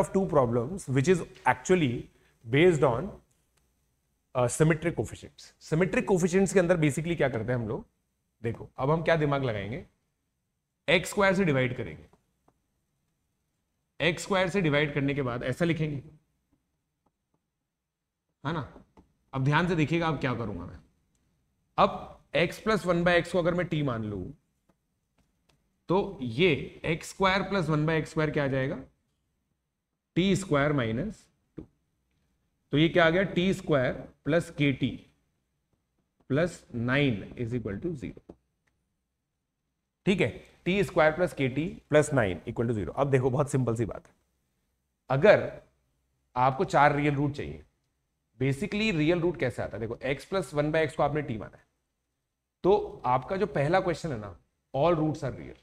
of two problems which is actually based on symmetric coefficients symmetric coefficients के अंदर basically क्या करते हैं हम लोग देखो अब हम क्या दिमाग लगाएंगे एक्स स्क्वायर से डिवाइड करेंगे एक्स स्क्वायर से डिवाइड करने के बाद ऐसा लिखेंगे है ना अब ध्यान से देखिएगा अब क्या करूंगा मैं अब x plus one by x को अगर मैं t मान लू तो ये x square plus one by x square क्या आ जाएगा टी स्क्वायर माइनस टू तो ये क्या आ गया t square plus k t plus nine is equal to zero ठीक है t square plus k t plus nine equal to zero अब देखो बहुत सिंपल सी बात है अगर आपको चार रियल रूट चाहिए बेसिकली रियल रूट कैसे आता है देखो x plus one by x को आपने टी माना है तो आपका जो पहला क्वेश्चन है ना ऑल रूट्स आर रियल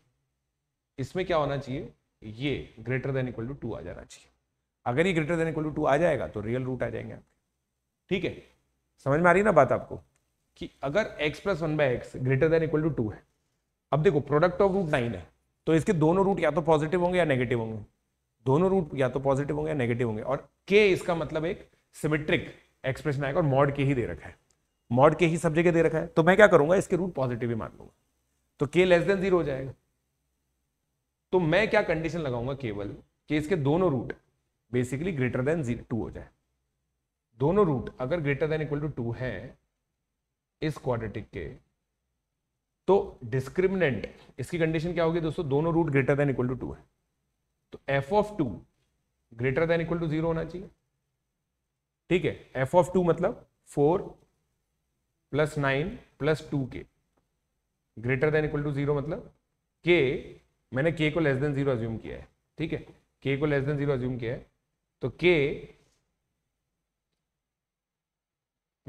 इसमें क्या होना चाहिए ये greater than equal to two आ जाना चाहिए अगर ये greater than equal to two आ जाएगा तो रियल रूट आ जाएंगे आपके ठीक है समझ में आ रही है ना बात आपको कि अगर x plus one by x greater than equal to two है अब देखो प्रोडक्ट ऑफ रूट नाइन है तो इसके दोनों रूट या तो पॉजिटिव होंगे या नेगेटिव होंगे दोनों रूट या तो पॉजिटिव होंगे या नेगेटिव होंगे और के इसका मतलब एक सिमेट्रिक एक्सप्रेशन आएगा और मॉड के ही दे रखा है मॉड के ही सब जगह दे रखा है तो मैं क्या करूंगा इसके रूट पॉजिटिव ही मान लूंगा तो के लेस देन जीरो हो जाएगा तो मैं क्या कंडीशन लगाऊंगा केवल कि इसके दोनों root basically greater than two हो जाए दोनों रूट अगर greater than equal to two है इस क्वाड्रेटिक के तो डिस्क्रिमिनेंट इसकी कंडीशन क्या होगी दोस्तों दोनों root greater than equal to two है तो f of two greater than equal to zero होना चाहिए ठीक है एफ ऑफ टू मतलब four plus nine plus two k greater than equal to zero मतलब के मैंने के को लेस देन जीरो अज्यूम किया है ठीक है के को लेस देन जीरो अज्यूम किया है तो के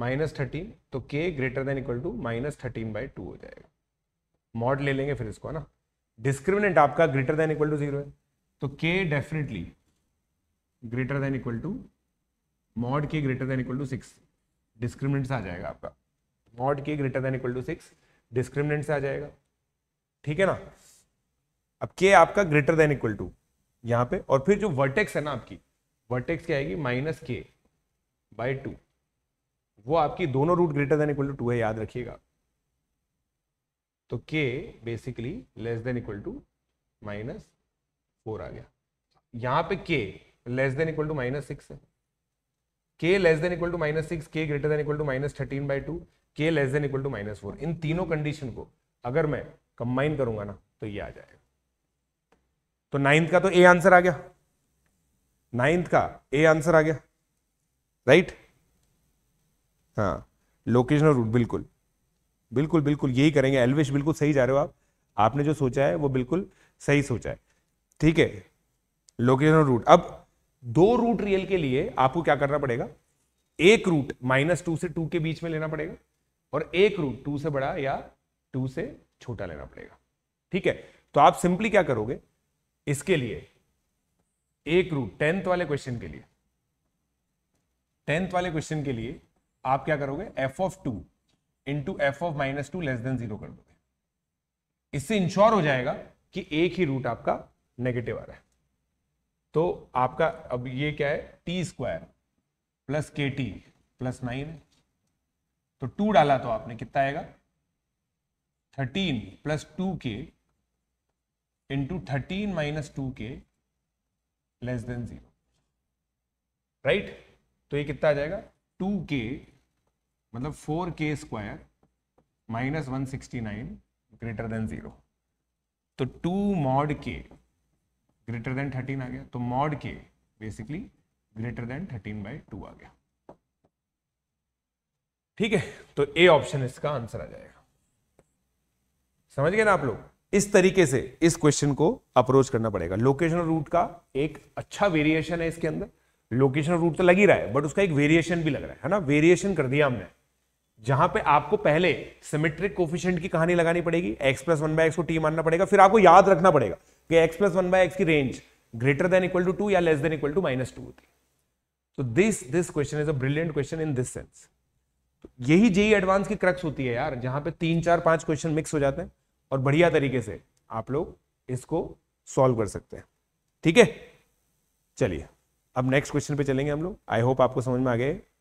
माइनस थर्टीन तो k greater than equal to minus thirteen by two हो जाएगा मॉड ले लेंगे फिर इसको है ना डिस्क्रिमिनेंट आपका greater than equal to zero है तो k definitely greater than equal to mod k greater than equal to six discriminant आ जाएगा आपका mod k greater than equal to six discriminant आ जाएगा ठीक है ना अब के आपका ग्रेटर देन इक्वल टू यहाँ पे और फिर जो वर्टेक्स है ना आपकी वर्टेक्स क्या आएगी माइनस के बाय टू वो आपकी दोनों root greater than equal to two है याद रखिएगा तो k basically less than equal to minus four आ गया यहाँ पे k less than equal to minus six है k less than equal to minus six k greater than equal to minus thirteen by two k less than equal to minus four इन तीनों condition को अगर मैं combine करूंगा ना तो ये आ जाएगा तो नाइन्थ का तो ए आंसर आ गया नाइन्थ का ए आंसर आ गया राइट हाँ लोकेशन और रूट बिल्कुल बिल्कुल बिल्कुल यही करेंगे एलविश बिल्कुल सही जा रहे हो आप आपने जो सोचा है वो बिल्कुल सही सोचा है ठीक है लोकेशन और रूट अब दो रूट रियल के लिए आपको क्या करना पड़ेगा एक रूट माइनस टू से टू के बीच में लेना पड़ेगा और एक रूट टू से बड़ा या टू से छोटा लेना पड़ेगा ठीक है तो आप सिंपली क्या करोगे इसके लिए एक रूट टेंथ वाले क्वेश्चन के लिए टेंथ वाले क्वेश्चन के लिए आप क्या करोगे f of two into f of minus two less than zero कर दोगे इससे इंश्योर हो जाएगा कि एक ही रूट आपका नेगेटिव आ रहा है तो आपका अब ये क्या है t square plus k t plus nine तो टू डाला तो आपने कितना आएगा thirteen plus two k into thirteen minus two k less than zero right तो ये कितना आ जाएगा टू के मतलब four k square minus one sixty nine greater than zero तो two mod k greater than thirteen आ गया तो mod k basically greater than thirteen by two आ गया ठीक है तो ए ऑप्शन इसका आंसर आ जाएगा समझ गए ना आप लोग इस तरीके से इस क्वेश्चन को अप्रोच करना पड़ेगा लोकेशन रूट का एक अच्छा वेरिएशन है इसके अंदर लोकेशन रूट तो लग ही रहा है बट उसका एक वेरिएशन भी लग रहा है ना वेरिएशन कर दिया हमने जहां पे आपको पहले सिमेट्रिक कोफिशियंट की कहानी लगानी पड़ेगी x plus one by x को टी मानना पड़ेगा फिर आपको याद रखना पड़ेगा कि x plus one by x की range greater than equal to two या less than equal to minus two होती तो this this question is a brilliant question in this sense यही जेई एडवांस e की क्रक्स होती है यार जहां पे तीन चार पांच क्वेश्चन मिक्स हो जाते हैं और बढ़िया तरीके से आप लोग इसको सॉल्व कर सकते हैं ठीक है चलिए अब नेक्स्ट क्वेश्चन पे चलेंगे हम लोग आई होप आपको समझ में आ गए